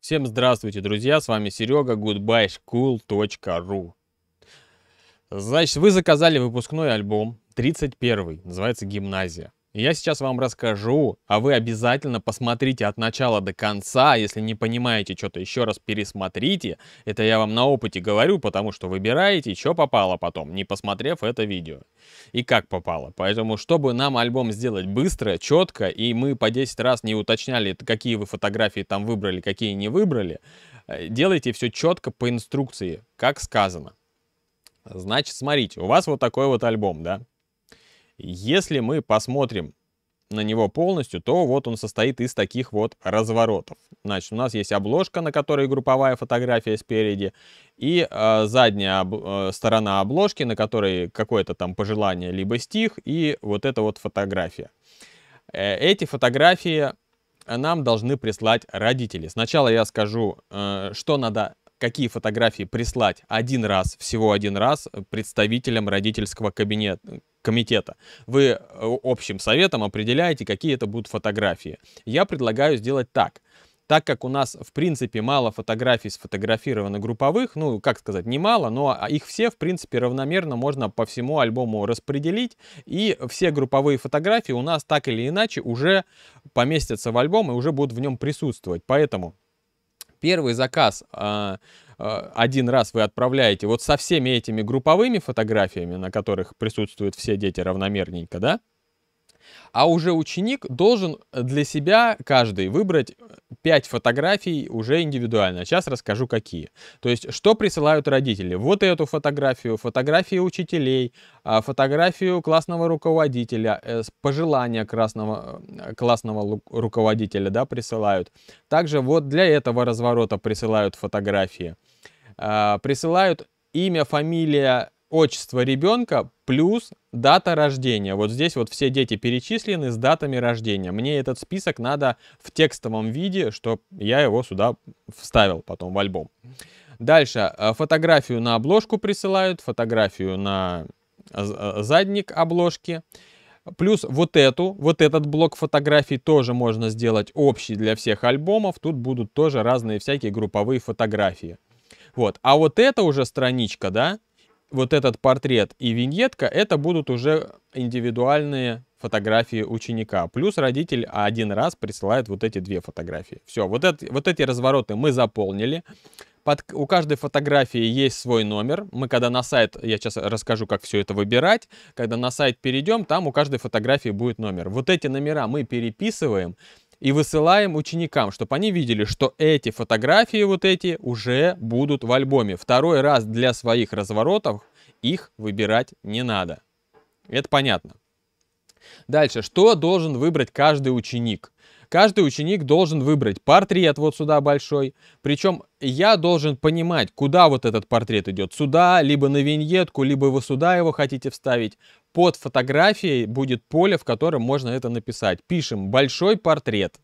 Всем здравствуйте, друзья, с вами Серега, goodbyeschool.ru Значит, вы заказали выпускной альбом, 31-й, называется «Гимназия». Я сейчас вам расскажу, а вы обязательно посмотрите от начала до конца. Если не понимаете что-то, еще раз пересмотрите. Это я вам на опыте говорю, потому что выбираете, что попало потом, не посмотрев это видео. И как попало. Поэтому, чтобы нам альбом сделать быстро, четко, и мы по 10 раз не уточняли, какие вы фотографии там выбрали, какие не выбрали, э, делайте все четко по инструкции, как сказано. Значит, смотрите, у вас вот такой вот альбом, да? Если мы посмотрим на него полностью, то вот он состоит из таких вот разворотов. Значит, у нас есть обложка, на которой групповая фотография спереди, и э, задняя об, э, сторона обложки, на которой какое-то там пожелание, либо стих, и вот эта вот фотография. Э, эти фотографии нам должны прислать родители. Сначала я скажу, э, что надо какие фотографии прислать один раз, всего один раз представителям родительского кабинета, комитета. Вы э, общим советом определяете, какие это будут фотографии. Я предлагаю сделать так. Так как у нас, в принципе, мало фотографий сфотографировано групповых, ну, как сказать, не мало, но а, их все, в принципе, равномерно можно по всему альбому распределить, и все групповые фотографии у нас так или иначе уже поместятся в альбом и уже будут в нем присутствовать. Поэтому первый заказ э, Э, один раз вы отправляете вот со всеми этими групповыми фотографиями, на которых присутствуют все дети равномерненько, да, а уже ученик должен для себя каждый выбрать 5 фотографий уже индивидуально. Сейчас расскажу какие. То есть, что присылают родители? Вот эту фотографию, фотографии учителей, э, фотографию классного руководителя, э, пожелания красного, классного руководителя да, присылают. Также вот для этого разворота присылают фотографии. А, присылают имя, фамилия, отчество ребенка плюс дата рождения. Вот здесь вот все дети перечислены с датами рождения. Мне этот список надо в текстовом виде, чтобы я его сюда вставил потом в альбом. Дальше а, фотографию на обложку присылают, фотографию на а, задник обложки. Плюс вот эту, вот этот блок фотографий тоже можно сделать общий для всех альбомов. Тут будут тоже разные всякие групповые фотографии. Вот. А вот эта уже страничка, да, вот этот портрет и виньетка, это будут уже индивидуальные фотографии ученика. Плюс родитель один раз присылает вот эти две фотографии. Все, вот, это, вот эти развороты мы заполнили. Под, у каждой фотографии есть свой номер. Мы когда на сайт, я сейчас расскажу, как все это выбирать, когда на сайт перейдем, там у каждой фотографии будет номер. Вот эти номера мы переписываем и высылаем ученикам, чтобы они видели, что эти фотографии вот эти уже будут в альбоме. Второй раз для своих разворотов их выбирать не надо. Это понятно. Дальше, что должен выбрать каждый ученик? Каждый ученик должен выбрать портрет вот сюда большой. Причем я должен понимать, куда вот этот портрет идет. Сюда, либо на виньетку, либо вы сюда его хотите вставить. Под фотографией будет поле, в котором можно это написать. Пишем большой портрет.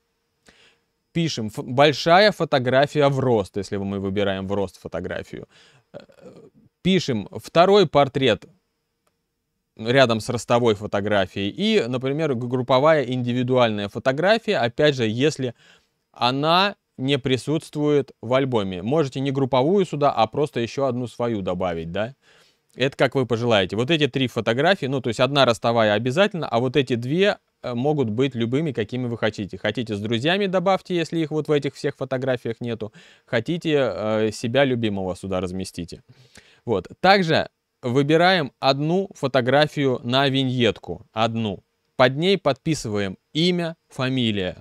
Пишем большая фотография в рост, если мы выбираем в рост фотографию. Э, пишем второй портрет рядом с ростовой фотографией. И, например, групповая индивидуальная фотография, опять же, если она не присутствует в альбоме. Можете не групповую сюда, а просто еще одну свою добавить, да? Это как вы пожелаете. Вот эти три фотографии, ну то есть одна ростовая обязательно, а вот эти две э, могут быть любыми, какими вы хотите. Хотите с друзьями добавьте, если их вот в этих всех фотографиях нету. Хотите э, себя любимого сюда разместите. Вот. Также выбираем одну фотографию на виньетку. Одну. Под ней подписываем имя, фамилия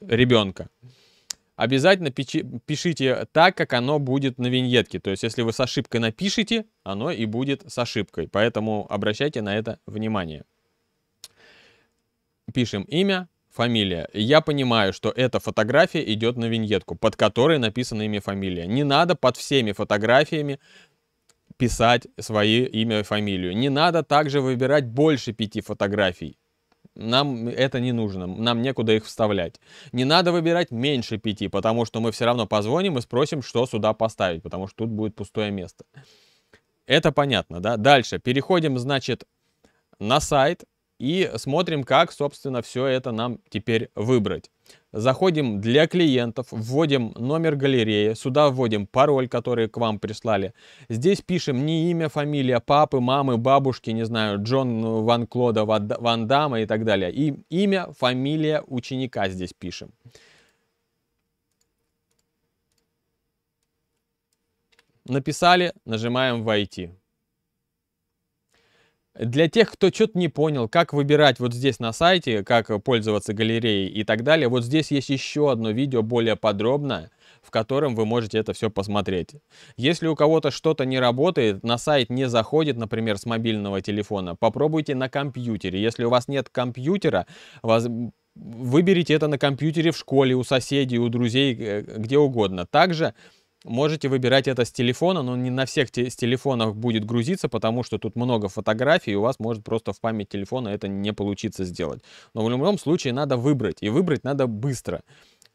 ребенка обязательно пишите так, как оно будет на виньетке. То есть, если вы с ошибкой напишите, оно и будет с ошибкой. Поэтому обращайте на это внимание. Пишем имя, фамилия. Я понимаю, что эта фотография идет на виньетку, под которой написано имя фамилия. Не надо под всеми фотографиями писать свои имя и фамилию. Не надо также выбирать больше пяти фотографий. Нам это не нужно, нам некуда их вставлять. Не надо выбирать меньше пяти, потому что мы все равно позвоним и спросим, что сюда поставить, потому что тут будет пустое место. Это понятно, да? Дальше переходим, значит, на сайт и смотрим, как, собственно, все это нам теперь выбрать. Заходим для клиентов, вводим номер галереи, сюда вводим пароль, который к вам прислали. Здесь пишем не имя, фамилия папы, мамы, бабушки, не знаю, Джон ну, Ван Клода, Ван Дама и так далее. И имя, фамилия ученика здесь пишем. Написали, нажимаем «Войти». Для тех, кто что-то не понял, как выбирать вот здесь на сайте, как пользоваться галереей и так далее, вот здесь есть еще одно видео более подробное, в котором вы можете это все посмотреть. Если у кого-то что-то не работает, на сайт не заходит, например, с мобильного телефона, попробуйте на компьютере. Если у вас нет компьютера, вас выберите это на компьютере в школе, у соседей, у друзей, э, где угодно. Также Можете выбирать это с телефона, но не на всех те, с телефонах будет грузиться, потому что тут много фотографий, и у вас может просто в память телефона это не получиться сделать. Но в любом случае надо выбрать, и выбрать надо быстро.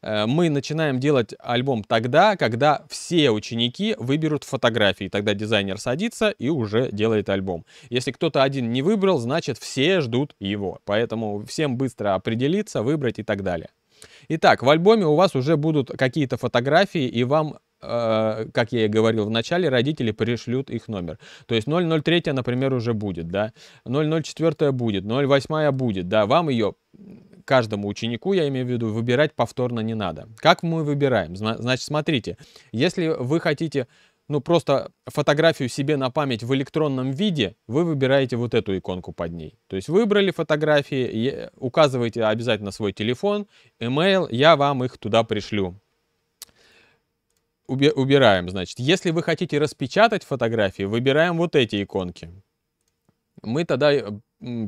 Э, мы начинаем делать альбом тогда, когда все ученики выберут фотографии. Тогда дизайнер садится и уже делает альбом. Если кто-то один не выбрал, значит все ждут его. Поэтому всем быстро определиться, выбрать и так далее. Итак, в альбоме у вас уже будут какие-то фотографии, и вам Э, как я и говорил в начале, родители пришлют их номер. То есть 003, например, уже будет, да, 004 будет, 08 будет, да, вам ее каждому ученику, я имею в виду, выбирать повторно не надо. Как мы выбираем? Значит, смотрите, если вы хотите ну, просто фотографию себе на память в электронном виде, вы выбираете вот эту иконку под ней. То есть выбрали фотографии, указываете обязательно свой телефон, email, я вам их туда пришлю убираем, значит. Если вы хотите распечатать фотографии, выбираем вот эти иконки. Мы тогда э,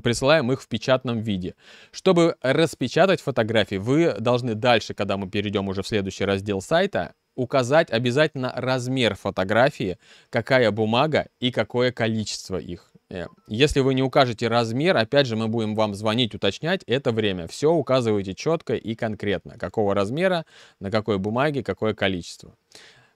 присылаем их в печатном виде. Чтобы распечатать фотографии, вы должны дальше, когда мы перейдем уже в следующий раздел сайта, указать обязательно размер фотографии, какая бумага и какое количество их. Э, если вы не укажете размер, опять же, мы будем вам звонить, уточнять это время. Все указывайте четко и конкретно, какого размера, на какой бумаге, какое количество.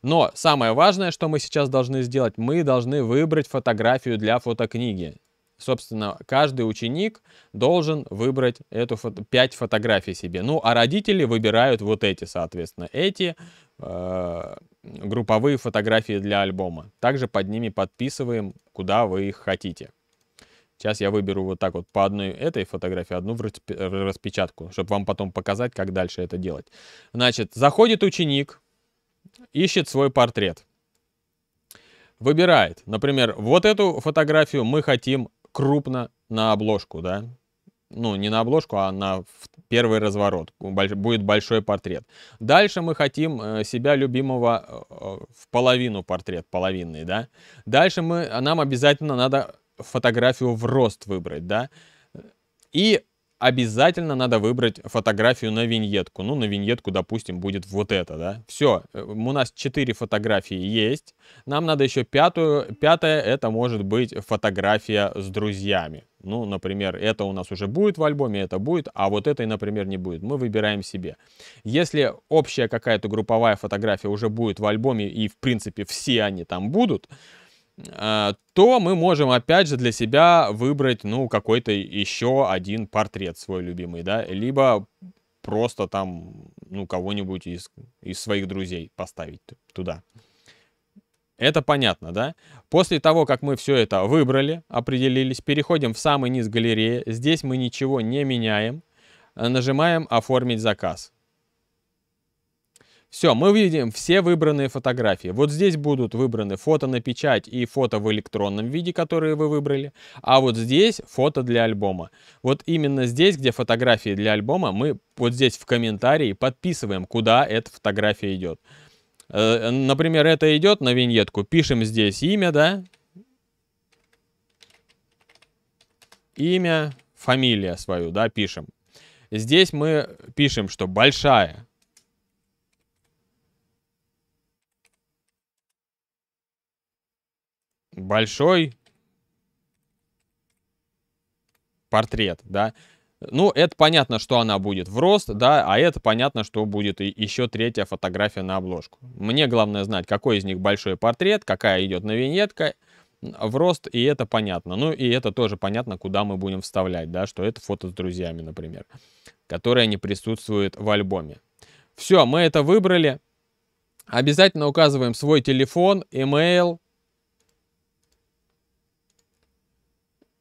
Но самое важное, что мы сейчас должны сделать, мы должны выбрать фотографию для фотокниги. Собственно, каждый ученик должен выбрать эту фото, 5 фотографий себе. Ну, а родители выбирают вот эти, соответственно, эти э, групповые фотографии для альбома. Также под ними подписываем, куда вы их хотите. Сейчас я выберу вот так вот по одной этой фотографии, одну в распечатку, чтобы вам потом показать, как дальше это делать. Значит, заходит ученик, ищет свой портрет. Выбирает, например, вот эту фотографию мы хотим крупно на обложку, да, ну, не на обложку, а на первый разворот. Будет большой портрет. Дальше мы хотим э, себя любимого э, э, в половину портрет, половинный, да. Дальше мы, нам обязательно надо фотографию в рост выбрать, да. И обязательно надо выбрать фотографию на виньетку. Ну, на виньетку, допустим, будет вот это, да. Все, э, у нас 4 фотографии есть. Нам надо еще пятую. Пятая, это может быть фотография с друзьями. Ну, например, это у нас уже будет в альбоме, это будет, а вот этой, например, не будет. Мы выбираем себе. Если общая какая-то групповая фотография уже будет в альбоме, и, в принципе, все они там будут, Э, то мы можем опять же для себя выбрать, ну, какой-то еще один портрет свой любимый, да, либо просто там, ну, кого-нибудь из, из своих друзей поставить туда. Это понятно, да? После того, как мы все это выбрали, определились, переходим в самый низ галереи. Здесь мы ничего не меняем. Э, нажимаем «Оформить заказ». Все, мы видим все выбранные фотографии. Вот здесь будут выбраны фото на печать и фото в электронном виде, которые вы выбрали. А вот здесь фото для альбома. Вот именно здесь, где фотографии для альбома, мы вот здесь в комментарии подписываем, куда эта фотография идет. Э, например, это идет на виньетку. Пишем здесь имя, да? Имя, фамилия свою, да, пишем. Здесь мы пишем, что большая большой портрет, да. Ну, это понятно, что она будет в рост, да, а это понятно, что будет еще третья фотография на обложку. Мне главное знать, какой из них большой портрет, какая идет на виньетка в рост, и это понятно. Ну, и это тоже понятно, куда мы будем вставлять, да, что это фото с друзьями, например, которые не присутствуют в альбоме. Все, мы это выбрали. Обязательно указываем свой телефон, email,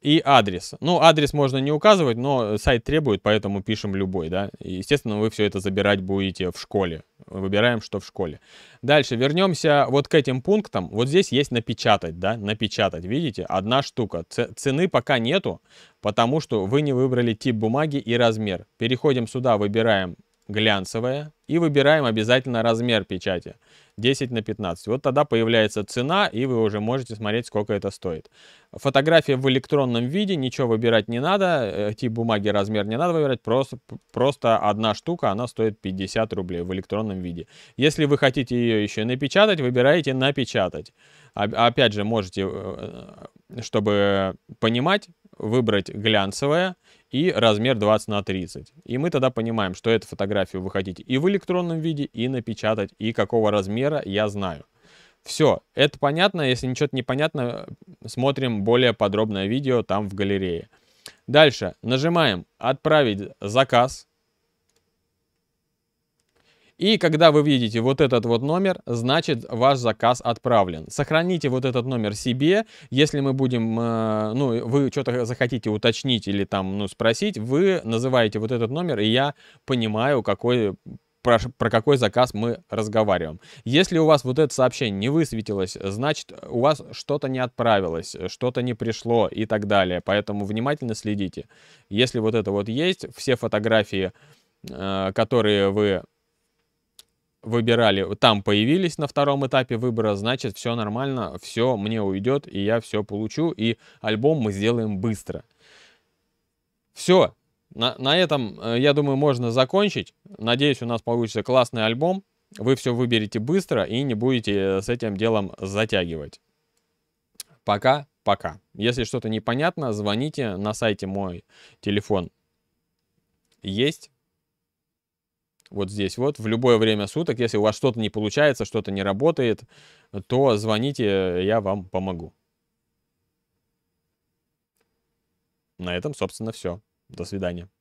и адрес. Ну, адрес можно не указывать, но сайт требует, поэтому пишем любой, да. естественно, вы все это забирать будете в школе. Выбираем, что в школе. Дальше вернемся вот к этим пунктам. Вот здесь есть напечатать, да, напечатать. Видите, одна штука. Ц цены пока нету, потому что вы не выбрали тип бумаги и размер. Переходим сюда, выбираем глянцевая и выбираем обязательно размер печати 10 на 15. Вот тогда появляется цена и вы уже можете смотреть сколько это стоит. Фотография в электронном виде, ничего выбирать не надо, э, тип бумаги, размер не надо выбирать, просто, просто одна штука, она стоит 50 рублей в электронном виде. Если вы хотите ее еще напечатать, выбираете напечатать. Опять же можете, э, э, чтобы понимать, выбрать глянцевое и размер 20 на 30. И мы тогда понимаем, что эту фотографию вы хотите и в электронном виде, и напечатать, и какого размера я знаю. Все, это понятно. Если ничего не понятно, смотрим более подробное видео там в галерее. Дальше нажимаем «Отправить заказ». И когда вы видите вот этот вот номер, значит ваш заказ отправлен. Сохраните вот этот номер себе. Если мы будем, э, ну, вы что-то захотите уточнить или там, ну, спросить, вы называете вот этот номер, и я понимаю, какой про, про какой заказ мы разговариваем. Если у вас вот это сообщение не высветилось, значит у вас что-то не отправилось, что-то не пришло и так далее. Поэтому внимательно следите. Если вот это вот есть, все фотографии, э, которые вы выбирали, там появились на втором этапе выбора, значит, все нормально, все мне уйдет, и я все получу, и альбом мы сделаем быстро. Все. На, на этом, э, я думаю, можно закончить. Надеюсь, у нас получится классный альбом. Вы все выберете быстро и не будете э, с этим делом затягивать. Пока, пока. Если что-то непонятно, звоните на сайте мой телефон есть вот здесь вот, в любое время суток. Если у вас что-то не получается, что-то не работает, то звоните, я вам помогу. На этом, собственно, все. До свидания.